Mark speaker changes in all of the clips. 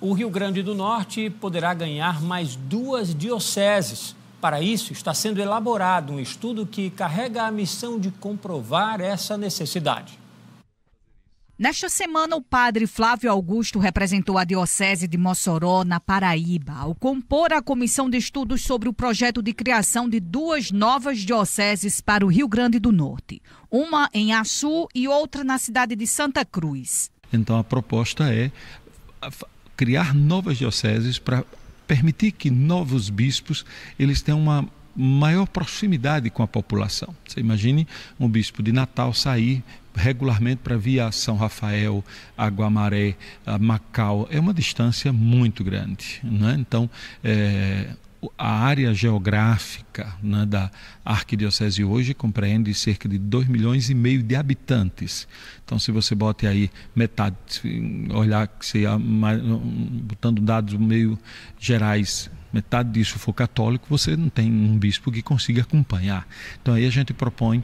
Speaker 1: o Rio Grande do Norte poderá ganhar mais duas dioceses. Para isso, está sendo elaborado um estudo que carrega a missão de comprovar essa necessidade.
Speaker 2: Nesta semana, o padre Flávio Augusto representou a Diocese de Mossoró, na Paraíba, ao compor a comissão de estudos sobre o projeto de criação de duas novas dioceses para o Rio Grande do Norte, uma em Açu e outra na cidade de Santa Cruz.
Speaker 1: Então, a proposta é criar novas dioceses para permitir que novos bispos eles tenham uma maior proximidade com a população. Você imagine um bispo de Natal sair regularmente para via São Rafael, Aguamaré, Macau. É uma distância muito grande. Né? Então, é, a área geográfica né, da arquidiocese hoje compreende cerca de 2 milhões e meio de habitantes. Então, se você bota aí metade, olhar que se, botando dados meio gerais, metade disso for católico, você não tem um bispo que consiga acompanhar. Então, aí a gente propõe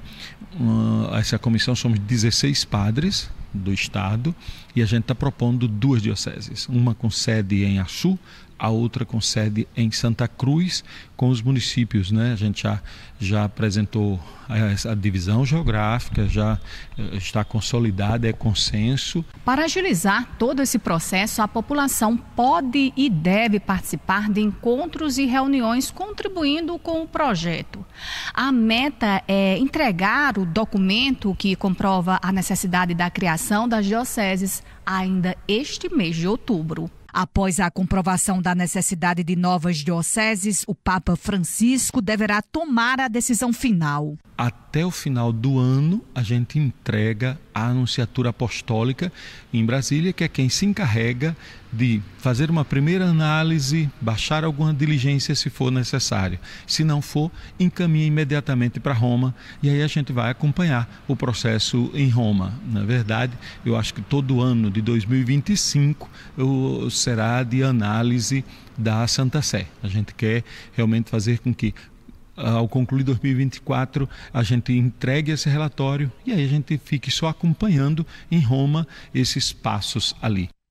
Speaker 1: uh, essa comissão, somos 16 padres do Estado e a gente está propondo duas dioceses, uma com sede em Açu, a outra com sede em Santa Cruz, com os municípios. Né? A gente já, já apresentou a, a divisão geográfica, já eh, está consolidada, é consenso.
Speaker 2: Para agilizar todo esse processo, a população pode e deve participar de encontros e reuniões contribuindo com o projeto. A meta é entregar o documento que comprova a necessidade da criação das dioceses ainda este mês de outubro. Após a comprovação da necessidade de novas dioceses, o Papa Francisco deverá tomar a decisão final.
Speaker 1: Até o final do ano, a gente entrega a Anunciatura Apostólica em Brasília, que é quem se encarrega de fazer uma primeira análise, baixar alguma diligência se for necessário. Se não for, encaminhe imediatamente para Roma e aí a gente vai acompanhar o processo em Roma. Na é verdade, eu acho que todo ano de 2025 eu, será de análise da Santa Sé. A gente quer realmente fazer com que ao concluir 2024, a gente entregue esse relatório e aí a gente fique só acompanhando em Roma esses passos ali.